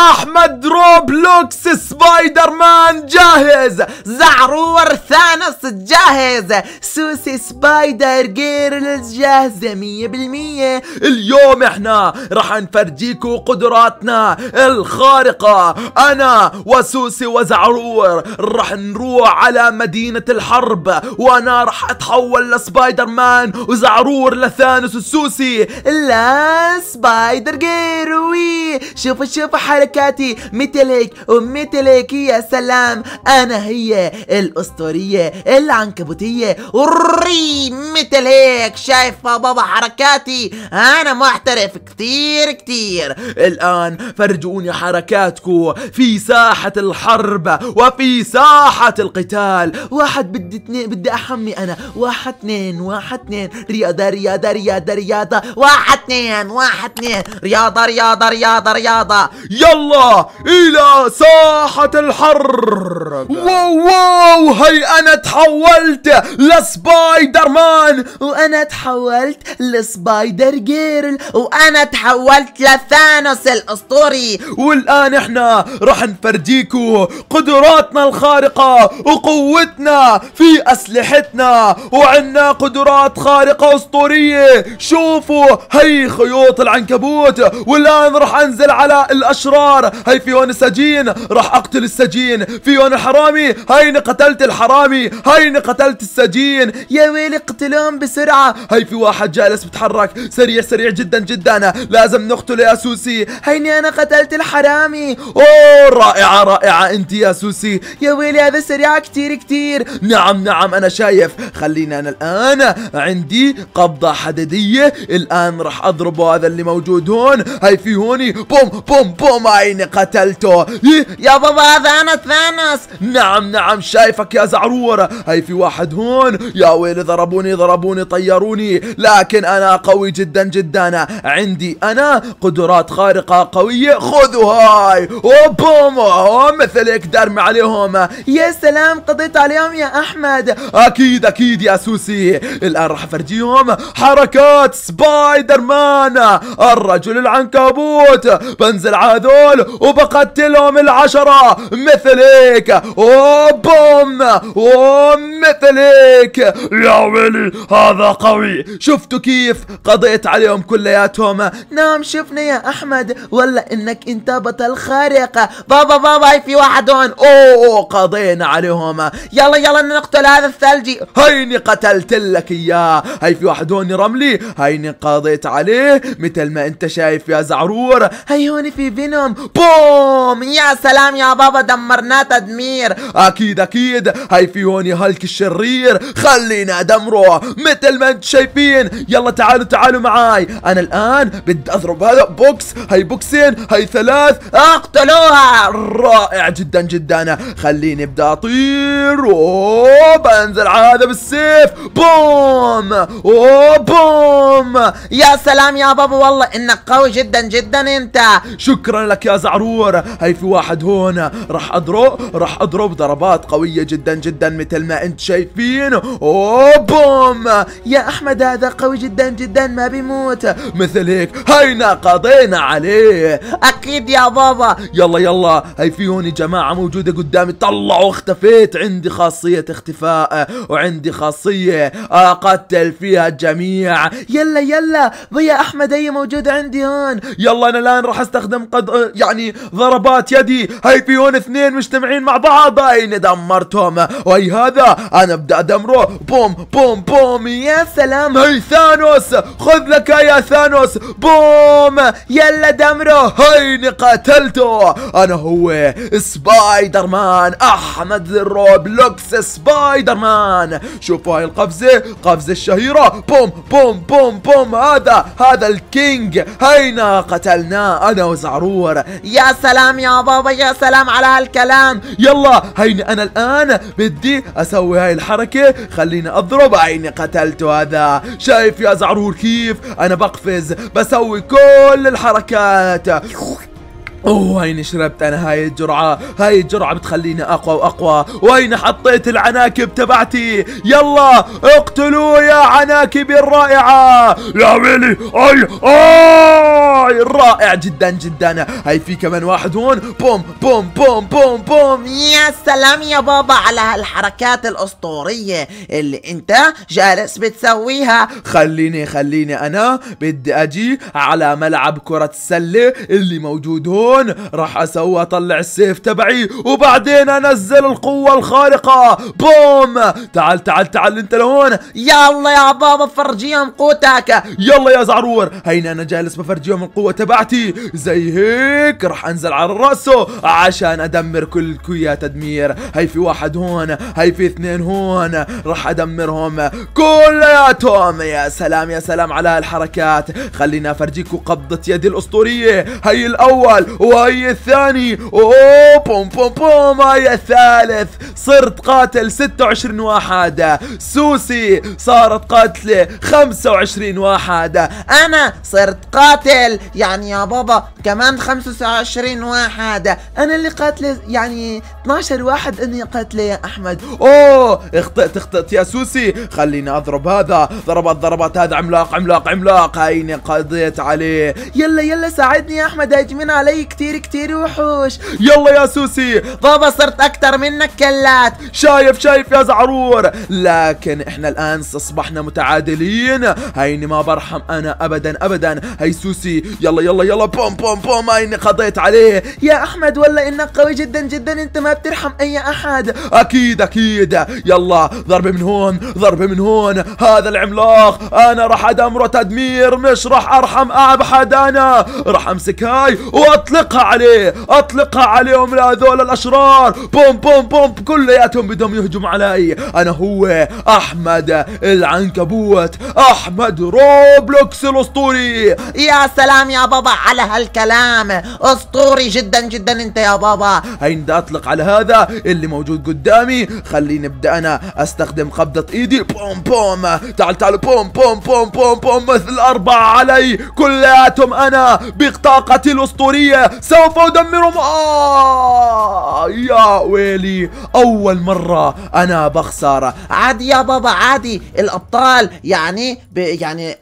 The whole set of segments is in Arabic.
احمد روبلوكس سبايدر مان جاهز زعرور ثانوس جاهز سوسي سبايدر جيرلز جاهزة مية بالمية اليوم احنا رح نفرجيكو قدراتنا الخارقة انا وسوسي وزعرور رح نروح على مدينة الحرب وانا رح اتحول لسبايدر مان وزعرور لثانوس وسوسي لا سبايدر جيروي شوفوا شوفوا حركة هيك ومثل هيك يا سلام انا هي الاسطوريه العنكبوتيه ري هيك شايف بابا حركاتي انا محترف كتير كتير الان فرجوني حركاتكم في ساحه الحرب وفي ساحه القتال واحد بدي اثنين بدي احمي انا واحد اثنين واحد اثنين رياضه رياضه رياضه رياضه واحد اثنين واحد اثنين رياضه رياضه رياضه رياضه يلا الله إلى ساحة الحرب واو واو هي أنا تحولت لسبايدر مان وأنا تحولت لسبايدر جيرل وأنا تحولت لثانوس الأسطوري والآن إحنا راح نفرجيكو قدراتنا الخارقة وقوتنا في أسلحتنا وعنا قدرات خارقة أسطورية شوفوا هي خيوط العنكبوت والآن راح أنزل على الأشرار الجبار هاي فيون السجين راح اقتل السجين فيون الحرامي هيني قتلت الحرامي هيني قتلت السجين يا ويلي اقتلهم بسرعة هاي في واحد جالس بتحرك سريع سريع جدا جدا لازم نقتله يا سوسي هيني انا قتلت الحرامي اوه رائعة رائعة انت يا سوسي يا ويلي هذا سريعة كتير كتير نعم نعم انا شايف خلينا انا الان عندي قبضة حديدية الان راح اضربه هذا اللي موجود هون هاي في هوني بوم بوم بوم والله قتلته يا بابا هذا انا ثانوس نعم نعم شايفك يا زعرور هاي في واحد هون يا ويلي ضربوني ضربوني طيروني لكن انا قوي جدا جدا عندي انا قدرات خارقة قوية خذوا هاي وبوم مثل درمي عليهم يا سلام قضيت عليهم يا احمد اكيد اكيد يا سوسي الان راح افرجيهم حركات سبايدر مان الرجل العنكبوت بنزل على هذول دول وبقتلهم العشرة مثلك وبوم ومثلك يا ويلي هذا قوي شفتوا كيف قضيت عليهم كلياتهم نعم شفنا يا احمد ولا انك انت بطل خارق بابا بابا في واحد هون اوه قضينا عليهم يلا يلا نقتل هذا الثلجي هيني قتلت لك اياه هاي في واحد هون رملي هيني قضيت عليه مثل ما انت شايف يا زعرور هاي هون في فينوم بوم بوم يا سلام يا بابا دمرناه تدمير اكيد اكيد هاي في هوني هالك الشرير خلينا ادمره مثل ما انتم شايفين يلا تعالوا تعالوا معاي انا الان بدي اضرب هذا بوكس هاي بوكسين هاي ثلاث اقتلوها رائع جدا جدا خليني ابدا اطير وبنزل على هذا بالسيف بوم وبوم يا سلام يا بابا والله انك قوي جدا جدا انت شكرا لك لك يا زعرور هاي في واحد هون راح اضرب راح اضرب ضربات قوية جدا جدا مثل ما انت شايفين بوم يا احمد هذا قوي جدا جدا ما بيموت مثل هيك هينا قضينا عليه اكيد يا بابا يلا يلا هاي في هون جماعة موجودة قدامي طلعوا اختفيت عندي خاصية اختفاء وعندي خاصية اقتل فيها الجميع يلا يلا ضيا احمد هي موجودة عندي هون يلا انا الان راح استخدم قد... يعني ضربات يدي هاي فيون اثنين مجتمعين مع بعض هاي دمرتهم وهي هذا انا ابدا ادمره بوم بوم بوم يا سلام هاي ثانوس خذ لك يا ثانوس بوم يلا دمره هيني قتلته انا هو سبايدر مان احمد الروبلوكس سبايدر مان شوفوا هاي القفزه قفزه الشهيره بوم بوم بوم بوم هذا هذا الكينج هينا قتلناه انا وزعرور يا سلام يا بابا يا سلام على هالكلام يلا هيني انا الان بدي اسوي هاي الحركة خليني اضرب عيني قتلته هذا شايف يا زعرور كيف انا بقفز بسوي كل الحركات اوه هيني شربت انا هاي الجرعة هاي الجرعة بتخليني اقوى واقوى وين حطيت العناكب تبعتي يلا اقتلوا يا عناكبي الرائعة يا ويلي اي اي رائع جدا جدا هاي في كمان واحد هون بوم بوم بوم بوم بوم يا سلام يا بابا على هالحركات الاسطورية اللي انت جالس بتسويها خليني خليني انا بدي اجي على ملعب كرة السلة اللي موجود هون هون راح اسوي اطلع السيف تبعي وبعدين انزل القوة الخارقة بوم تعال تعال تعال انت لهون يلا يا بابا فرجيهم قوتك يلا يا زعرور هيني انا جالس بفرجيهم القوة تبعتي زي هيك راح انزل على راسه عشان ادمر كل كويا تدمير هي في واحد هون هي في اثنين هون راح ادمرهم كلياتهم يا سلام يا سلام على هالحركات خلينا افرجيكم قبضة يدي الاسطورية هي الاول وهي الثاني اوه بوم بوم بوم هاي الثالث صرت قاتل 26 واحدة سوسي صارت قاتلة 25 واحدة انا صرت قاتل يعني يا بابا كمان 25 واحدة انا اللي قاتلة يعني 12 واحد اني قاتلة يا احمد اوه اخطأت اخطأت يا سوسي خليني اضرب هذا ضربت ضربت هذا عملاق عملاق عملاق هيني قضيت عليه يلا يلا ساعدني يا احمد هاجمين عليك كتير كتير وحوش يلا يا سوسي بابا صرت اكتر منك كلات شايف شايف يا زعرور لكن احنا الان اصبحنا متعادلين هيني ما برحم انا ابدا ابدا هي سوسي يلا يلا يلا بوم بوم بوم هيني قضيت عليه يا احمد والله انك قوي جدا جدا انت ما بترحم اي احد اكيد اكيد يلا ضربة من هون ضربة من هون هذا العملاق انا راح ادمره تدمير مش راح ارحم احد انا راح امسك هاي واطلع اطلقها عليه اطلقها عليهم هذول الاشرار بوم بوم بوم كلياتهم بدهم يهجم علي انا هو احمد العنكبوت احمد روبلوكس الاسطوري يا سلام يا بابا على هالكلام اسطوري جدا جدا انت يا بابا عند بدي اطلق على هذا اللي موجود قدامي خليني ابدا انا استخدم قبضة ايدي بوم بوم تعال تعال بوم بوم بوم بوم بوم مثل اربعة علي كلياتهم انا بطاقتي الاسطورية سوف أدمرهم آه يا ويلي أول مرة أنا بخسر عادي يا بابا عادي الأبطال يعني يعني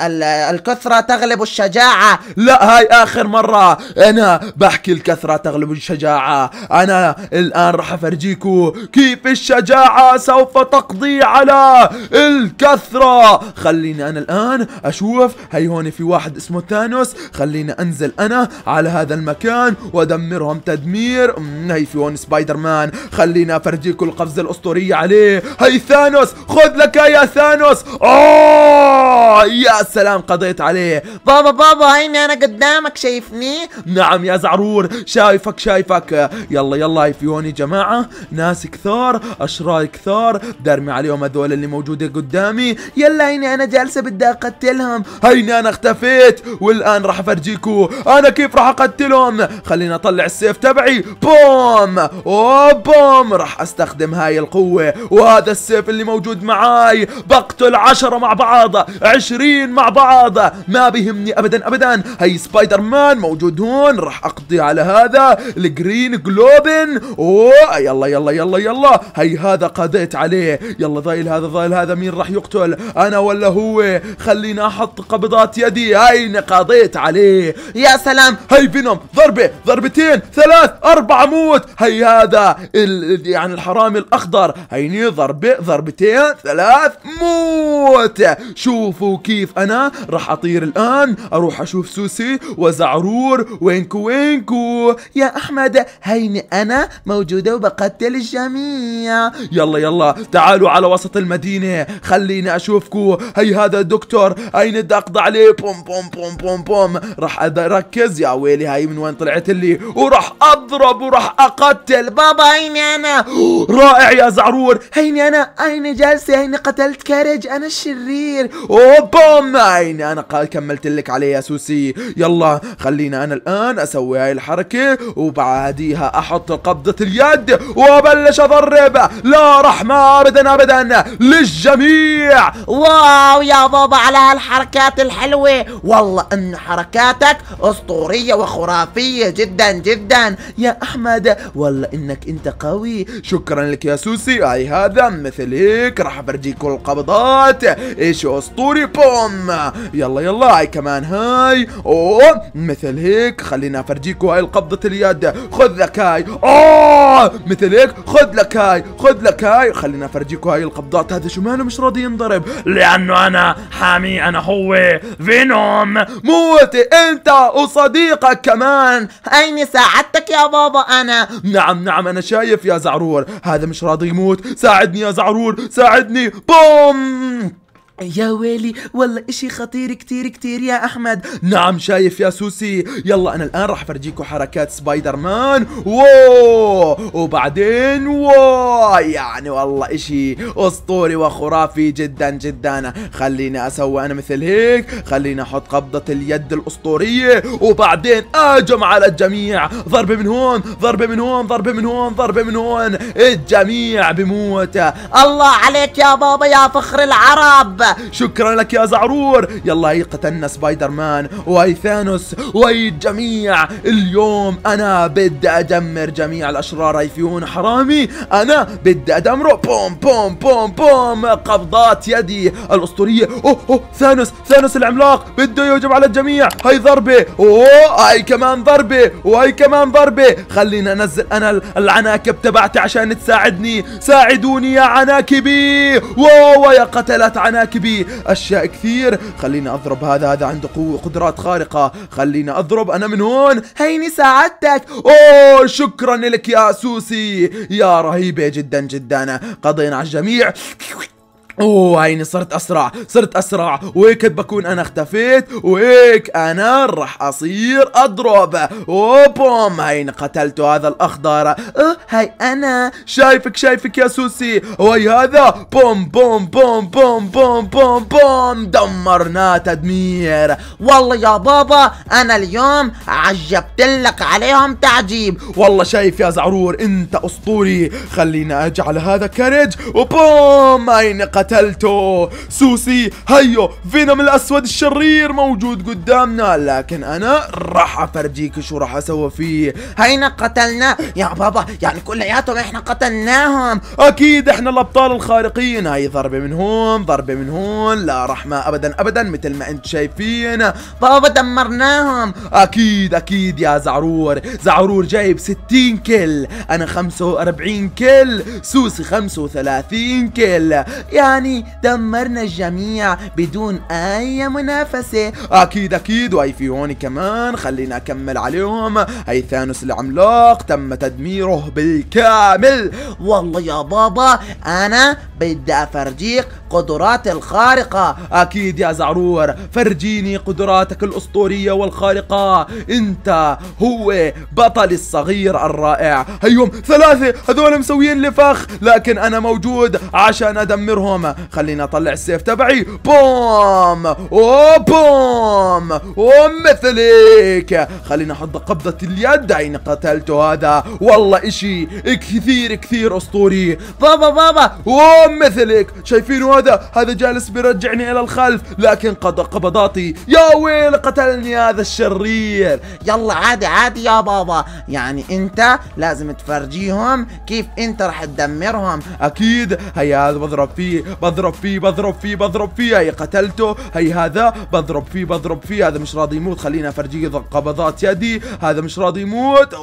الكثرة تغلب الشجاعة لا هاي آخر مرة أنا بحكي الكثرة تغلب الشجاعة أنا الآن راح أفرجيكو كيف الشجاعة سوف تقضي على الكثرة خليني أنا الآن أشوف هي هون في واحد اسمه تانوس خليني أنزل أنا على هذا المكان مكان وادمرهم تدمير أمم، هي فيون سبايدر مان خلينا افرجيكم القفزه الاسطوريه عليه هي ثانوس خذ لك يا ثانوس اوه يا سلام قضيت عليه بابا بابا هيني انا قدامك شايفني نعم يا زعرور شايفك شايفك يلا يلا هي فيون يا جماعه ناس كثار اشرار كثار درمي عليهم هذول اللي موجوده قدامي يلا هيني انا جالسه بدي اقتلهم هيني انا اختفيت والان راح افرجيكم انا كيف راح اقتلهم خليني اطلع السيف تبعي بوم وبوم بوم راح استخدم هاي القوة وهذا السيف اللي موجود معاي بقتل عشرة مع بعض عشرين مع بعض ما بيهمني ابدا ابدا هاي سبايدر مان موجود هون راح اقضي على هذا الجرين جلوبن اوه يلا يلا يلا يلا هاي هذا قضيت عليه يلا ضايل هذا ضايل هذا مين راح يقتل انا ولا هو خليني احط قبضات يدي هاي قضيت عليه يا سلام هاي فينوم ضربة ضربتين ثلاث أربعة موت هي هذا ال... يعني الحرامي الأخضر هيني ضربة ضربتين ثلاث موت شوفوا كيف أنا راح أطير الآن أروح أشوف سوسي وزعرور وينكو وينكو يا أحمد هيني أنا موجودة وبقتل الجميع يلا يلا تعالوا على وسط المدينة خليني أشوفكو هي هذا الدكتور هيني بدي أقضي عليه بوم بوم بوم بوم بوم راح أركز يا ويلي هاي من وين طلعت لي وراح اضرب وراح اقتل بابا هيني انا رائع يا زعرور هيني انا هيني جالسه هيني قتلت كارج انا الشرير وبوم هيني انا كملت لك عليه يا سوسي يلا خلينا انا الان اسوي هاي الحركه وبعديها احط قبضه اليد وابلش اضرب لا رحمه ابدا ابدا للجميع واو يا بابا على هالحركات الحلوه والله ان حركاتك اسطوريه وخرافيه قوية جدا جدا يا أحمد والله إنك أنت قوي شكرا لك يا سوسي أي هذا مثل هيك راح أفرجيك كل القبضات إيش أسطوري بوم يلا يلا هاي كمان هاي أوه مثل هيك خلينا أفرجيكوا هاي القبضة اليد خذ لك هاي أوه مثل هيك خذ لك هاي خذ لك هاي خلينا أفرجيكوا هاي القبضات هذا شو ماله مش راضي ينضرب لأنه أنا حامي أنا هو فينوم موتي أنت وصديقك كمان شكرا أين ساعدتك يا بابا أنا نعم نعم أنا شايف يا زعرور هذا مش راضي يموت ساعدني يا زعرور ساعدني بوم يا ويلي والله اشي خطير كتير كتير يا احمد نعم شايف يا سوسي يلا انا الان راح افرجيكم حركات سبايدر مان واو وبعدين واو يعني والله اشي اسطوري وخرافي جدا جدا خليني اسوي انا مثل هيك خليني احط قبضة اليد الاسطورية وبعدين اهجم على الجميع ضربة من هون ضربة من هون ضربة من هون ضربة من هون الجميع بموت الله عليك يا بابا يا فخر العرب شكرا لك يا زعرور يلا هي قتلنا سبايدر مان وهي ثانوس وهي الجميع اليوم انا بدي ادمر جميع الاشرار هي فيون حرامي انا بدي ادمره بوم بوم بوم بوم قبضات يدي الاسطوريه اوه اوه ثانوس ثانوس العملاق بده يهجم على الجميع هي ضربه اوه هاي كمان ضربه وهي كمان ضربه خلينا انزل انا العناكب تبعتي عشان تساعدني ساعدوني يا عناكبي واو يا قتلت عناكبي نحكي اشياء كثير خليني اضرب هذا هذا عنده قوه قدرات خارقه خليني اضرب انا من هون هيني ساعدتك اوه شكرا لك يا سوسي يا رهيبه جدا جدا قضينا على الجميع اوه هيني صرت اسرع صرت اسرع وهيك بكون انا اختفيت وهيك انا راح اصير اضرب اوبوم هيني قتلته هذا الاخضر أه هاي انا شايفك شايفك يا سوسي وهي هذا بوم بوم بوم بوم بوم بوم بوم دمرناه تدمير والله يا بابا انا اليوم عجبت لك عليهم تعجيب والله شايف يا زعرور انت اسطوري خلينا على هذا كارج وبوم هيني قتلت قتلته سوسي هيو فينوم الأسود الشرير موجود قدامنا لكن أنا راح أفرجيك شو راح أسوي فيه هينا قتلنا يا بابا يعني كلياتهم إحنا قتلناهم أكيد إحنا الأبطال الخارقين هاي ضربة من هون ضربة من هون لا رحمة أبدا أبدا مثل ما أنت شايفين بابا دمرناهم أكيد أكيد يا زعرور زعرور جايب 60 كل أنا 45 كل سوسي 35 كل يعني يعني دمرنا الجميع بدون اي منافسة اكيد اكيد واي في هون كمان خلينا اكمل عليهم هي ثانوس العملاق تم تدميره بالكامل والله يا بابا انا بدي افرجيك القدرات الخارقة أكيد يا زعرور فرجيني قدراتك الأسطورية والخارقة أنت هو بطل الصغير الرائع هيهم ثلاثة هذول مسويين لفخ لكن أنا موجود عشان أدمرهم خليني أطلع السيف تبعي بوم أو بوم ومثلك خليني أحط قبضة اليد عين قتلته هذا والله إشي كثير كثير أسطوري بابا بابا ومثلك شايفينه هذا هذا جالس بيرجعني الى الخلف لكن قد قبضاتي يا ويل قتلني هذا الشرير يلا عادي عادي يا بابا يعني انت لازم تفرجيهم كيف انت راح تدمرهم اكيد هيا هذا بضرب فيه بضرب فيه بضرب فيه بضرب فيه هي قتلته هي هذا بضرب فيه بضرب فيه هذا مش راضي يموت خلينا افرجيه قبضات يدي هذا مش راضي يموت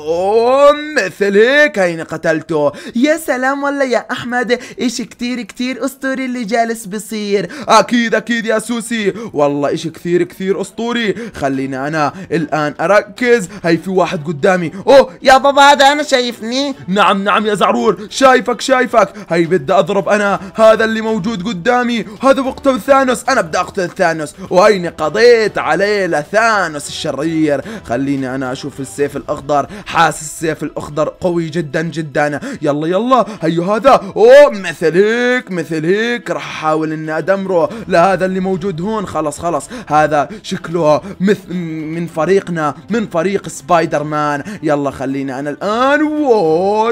مثل هيك هيني قتلته يا سلام والله يا احمد ايش كتير كتير اسطوري اللي جاي جالس بصير اكيد اكيد يا سوسي والله اشي كثير كثير اسطوري خليني انا الان اركز هي في واحد قدامي اوه يا بابا هذا انا شايفني نعم نعم يا زعرور شايفك شايفك هي بدي اضرب انا هذا اللي موجود قدامي هذا بقتل ثانوس انا بدي اقتل ثانوس وهيني قضيت عليه لثانوس الشرير خليني انا اشوف السيف الاخضر حاسس السيف الاخضر قوي جدا جدا يلا يلا هيو هذا اوه مثل هيك مثل هيك راح احاول اني ادمره لهذا اللي موجود هون خلص خلص هذا شكله مثل من فريقنا من فريق سبايدر مان يلا خليني انا الان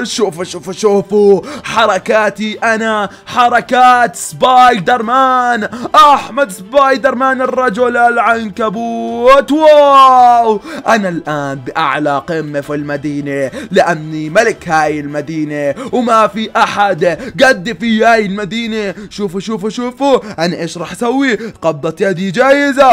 شوفوا شوفوا شوفوا حركاتي انا حركات سبايدر مان احمد سبايدر مان الرجل العنكبوت واو انا الان باعلى قمة في المدينة لاني ملك هاي المدينة وما في احد قد في هاي المدينة شوفوا شوفوا شوفوا شوفوا انا ايش راح اسوي قبضة يدي جايزة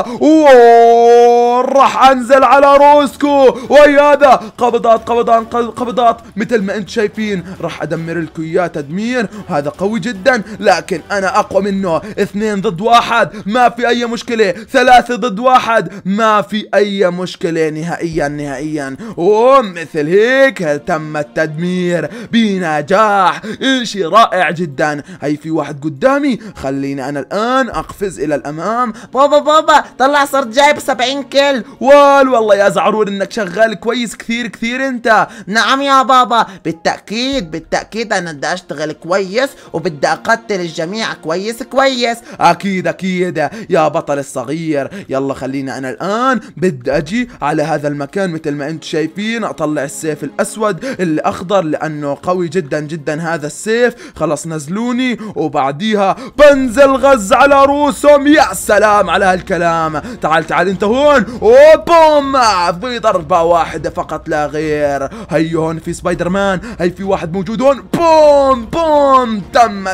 راح انزل على روسكو ويا هذا قبضات قبضات قبضات مثل ما انت شايفين راح ادمر لكم اياه تدمير هذا قوي جدا لكن انا اقوى منه اثنين ضد واحد ما في اي مشكلة ثلاثة ضد واحد ما في اي مشكلة نهائيا نهائيا ومثل هيك تم التدمير بنجاح اشي رائع جدا هي في واحد قدامي خليني انا الان اقفز الى الامام بابا بابا طلع صرت جايب 70 كيل وال والله يا زعرور انك شغال كويس كثير كثير انت نعم يا بابا بالتاكيد بالتاكيد انا بدي اشتغل كويس وبدي اقتل الجميع كويس كويس اكيد اكيد يا بطل الصغير يلا خلينا انا الان بدي اجي على هذا المكان مثل ما انتم شايفين اطلع السيف الاسود الاخضر لانه قوي جدا جدا هذا السيف خلص نزلوني وبعديها بنزل غز على رؤوسهم يا سلام على هالكلام تعال تعال انت هون وبوم في ضربة واحدة فقط لا غير هي هون في سبايدر مان هي في واحد موجود هون بوم بوم تم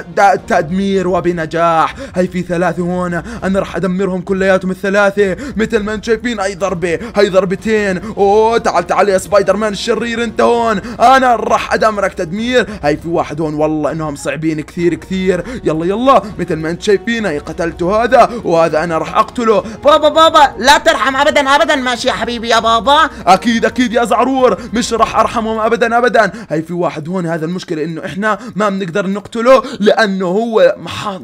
تدمير وبنجاح هي في ثلاثة هون انا راح ادمرهم كلياتهم الثلاثة مثل ما انتم شايفين هي ضربة هي ضربتين اوه تعال تعال يا سبايدر مان الشرير انت هون انا راح ادمرك تدمير هي في واحد هون والله انهم صعبين كثير كثير يلا يلا مثل ما انت شايفينه إيه قتلت هذا وهذا انا راح اقتله بابا بابا لا ترحم ابدا ابدا ماشي يا حبيبي يا بابا اكيد اكيد يا زعرور مش راح ارحمهم ابدا ابدا هي في واحد هون هذا المشكله انه احنا ما بنقدر نقتله لانه هو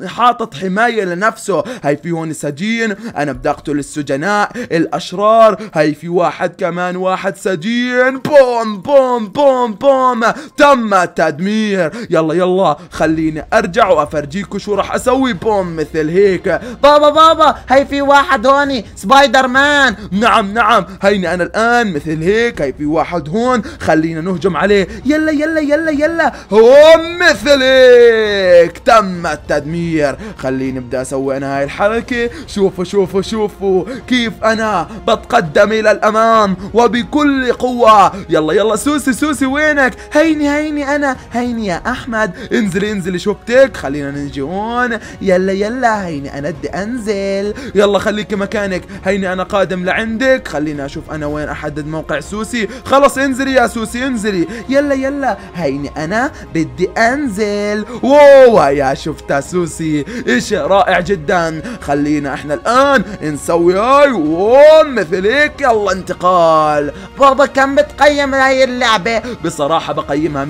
حاطط حمايه لنفسه هي في هون سجين انا بدي اقتل السجناء الاشرار هي في واحد كمان واحد سجين بوم بوم بوم بوم تم التدمير يلا يلا خليني ارجع وافرجيكم شو راح اسوي بوم مثل هيك بابا بابا هي في واحد هوني سبايدر مان نعم نعم هيني انا الان مثل هيك هي في واحد هون خلينا نهجم عليه يلا يلا يلا يلا هو مثل هيك تم التدمير خليني ابدا اسوي انا هاي الحركه شوفوا شوفوا شوفوا كيف انا بتقدم الى الامام وبكل قوه يلا يلا سوسي سوسي وينك هيني هيني انا هيني يا احمد انزلي انزلي شفتك خلينا نجي هون هون يلا يلا هيني انا بدي انزل يلا خليك مكانك هيني انا قادم لعندك خليني اشوف انا وين احدد موقع سوسي خلص انزلي يا سوسي انزلي يلا يلا هيني انا بدي انزل واو يا شفت سوسي ايش رائع جدا خلينا احنا الان نسوي هاي وون مثل هيك يلا انتقال بابا كم بتقيم هاي اللعبة بصراحة بقيمها 100%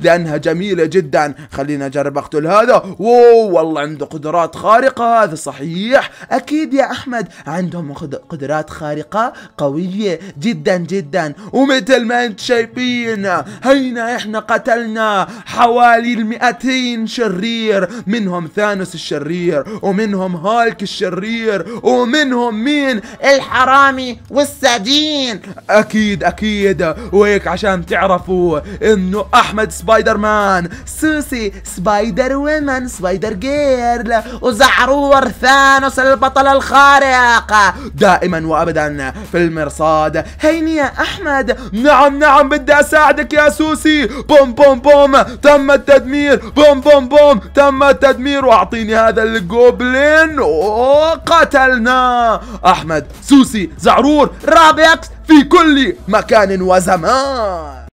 لانها جميلة جدا خلينا اجرب اقتل هذا واو والله عنده قدرات خارقة هذا صحيح أكيد يا أحمد عندهم قدرات خارقة قوية جدا جدا ومثل ما انت شايفين هينا احنا قتلنا حوالي المئتين شرير منهم ثانوس الشرير ومنهم هالك الشرير ومنهم مين الحرامي والسجين اكيد اكيد وهيك عشان تعرفوا انه احمد سبايدر مان سوسي سبايدر ومان سبايدر درجير وزعرور ثانوس البطل الخارق دائما وابدا في المرصاد هيني يا احمد نعم نعم بدي اساعدك يا سوسي بوم بوم بوم تم التدمير بوم بوم بوم تم التدمير واعطيني هذا الجوبلين وقتلنا احمد سوسي زعرور رابيكس في كل مكان وزمان